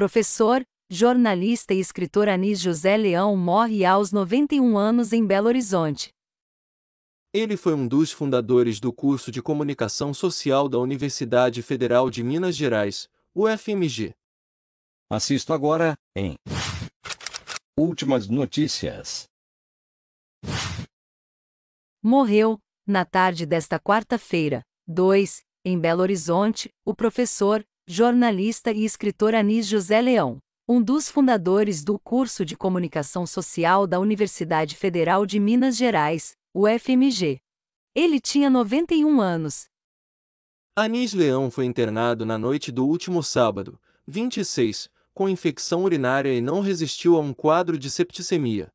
Professor, jornalista e escritor Anis José Leão morre aos 91 anos em Belo Horizonte. Ele foi um dos fundadores do curso de Comunicação Social da Universidade Federal de Minas Gerais, UFMG. Assisto agora em Últimas notícias. Morreu, na tarde desta quarta-feira, 2, em Belo Horizonte, o professor, jornalista e escritor Anis José Leão, um dos fundadores do curso de comunicação social da Universidade Federal de Minas Gerais, UFMG. Ele tinha 91 anos. Anis Leão foi internado na noite do último sábado, 26, com infecção urinária e não resistiu a um quadro de septicemia.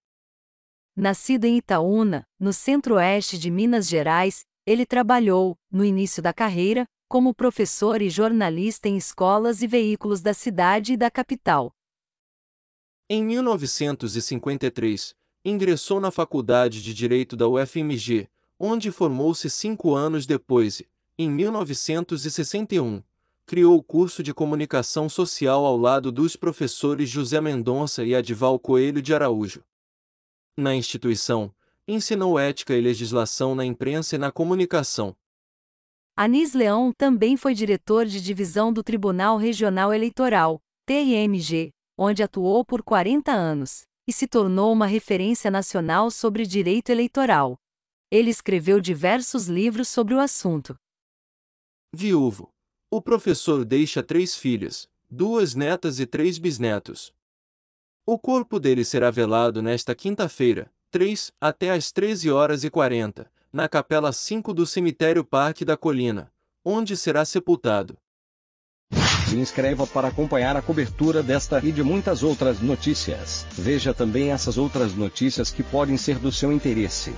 Nascido em Itaúna, no centro-oeste de Minas Gerais, ele trabalhou, no início da carreira, como professor e jornalista em escolas e veículos da cidade e da capital. Em 1953, ingressou na Faculdade de Direito da UFMG, onde formou-se cinco anos depois e, em 1961, criou o curso de Comunicação Social ao lado dos professores José Mendonça e Adival Coelho de Araújo. Na instituição, ensinou ética e legislação na imprensa e na comunicação. Anis Leão também foi diretor de divisão do Tribunal Regional Eleitoral, TIMG, onde atuou por 40 anos, e se tornou uma referência nacional sobre direito eleitoral. Ele escreveu diversos livros sobre o assunto. Viúvo. O professor deixa três filhas, duas netas e três bisnetos. O corpo dele será velado nesta quinta-feira, 3, até às 13 horas e 40 na capela 5 do cemitério Parque da Colina, onde será sepultado. Se inscreva para acompanhar a cobertura desta e de muitas outras notícias. Veja também essas outras notícias que podem ser do seu interesse.